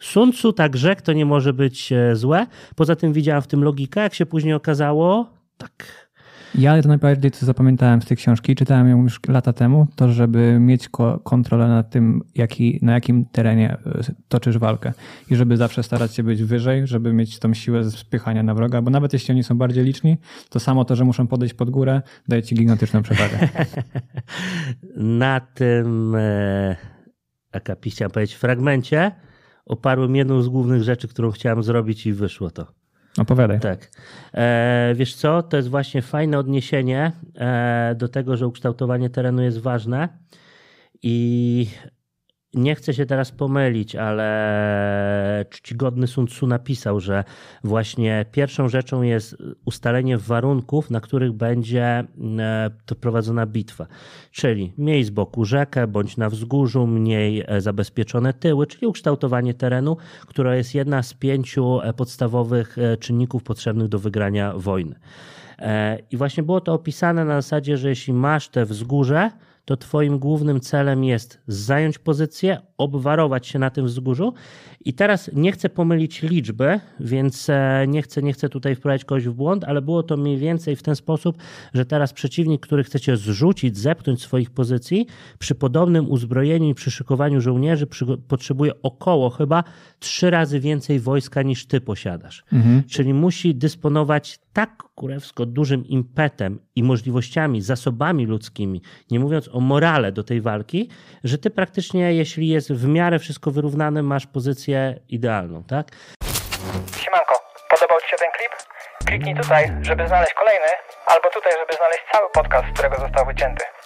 Suncu także to nie może być e, złe. Poza tym widziałam w tym logikę, jak się później okazało, tak. Ja to najbardziej co zapamiętałem z tej książki, czytałem ją już lata temu, to żeby mieć kontrolę nad tym, jaki, na jakim terenie e, toczysz walkę i żeby zawsze starać się być wyżej, żeby mieć tą siłę spychania na wroga, bo nawet jeśli oni są bardziej liczni, to samo to, że muszą podejść pod górę, daje ci gigantyczną przewagę. na tym e, akapicie, chciałem powiedzieć, fragmencie oparłem jedną z głównych rzeczy, którą chciałem zrobić i wyszło to. Opowiadaj. Tak. E, wiesz co, to jest właśnie fajne odniesienie e, do tego, że ukształtowanie terenu jest ważne i nie chcę się teraz pomylić, ale czcigodny Sun Tzu napisał, że właśnie pierwszą rzeczą jest ustalenie warunków, na których będzie to e, prowadzona bitwa. Czyli mniej z boku rzekę bądź na wzgórzu, mniej e, zabezpieczone tyły, czyli ukształtowanie terenu, które jest jedna z pięciu e, podstawowych czynników potrzebnych do wygrania wojny. I właśnie było to opisane na zasadzie, że jeśli masz te wzgórze, to Twoim głównym celem jest zająć pozycję, obwarować się na tym wzgórzu. I teraz nie chcę pomylić liczby, więc e, nie chcę, nie chcę tutaj wprowadzić kogoś w błąd, ale było to mniej więcej w ten sposób, że teraz przeciwnik, który chcecie zrzucić, zepchnąć swoich pozycji, przy podobnym uzbrojeniu i przyszykowaniu żołnierzy przy, potrzebuje około chyba trzy razy więcej wojska niż Ty posiadasz. Mhm. Czyli musi dysponować tak kurewsko dużym impetem i możliwościami, zasobami ludzkimi, nie mówiąc o morale do tej walki, że ty praktycznie, jeśli jest w miarę wszystko wyrównane, masz pozycję idealną, tak? Siemanko, podobał Ci się ten klip? Kliknij tutaj, żeby znaleźć kolejny, albo tutaj, żeby znaleźć cały podcast, z którego został wycięty.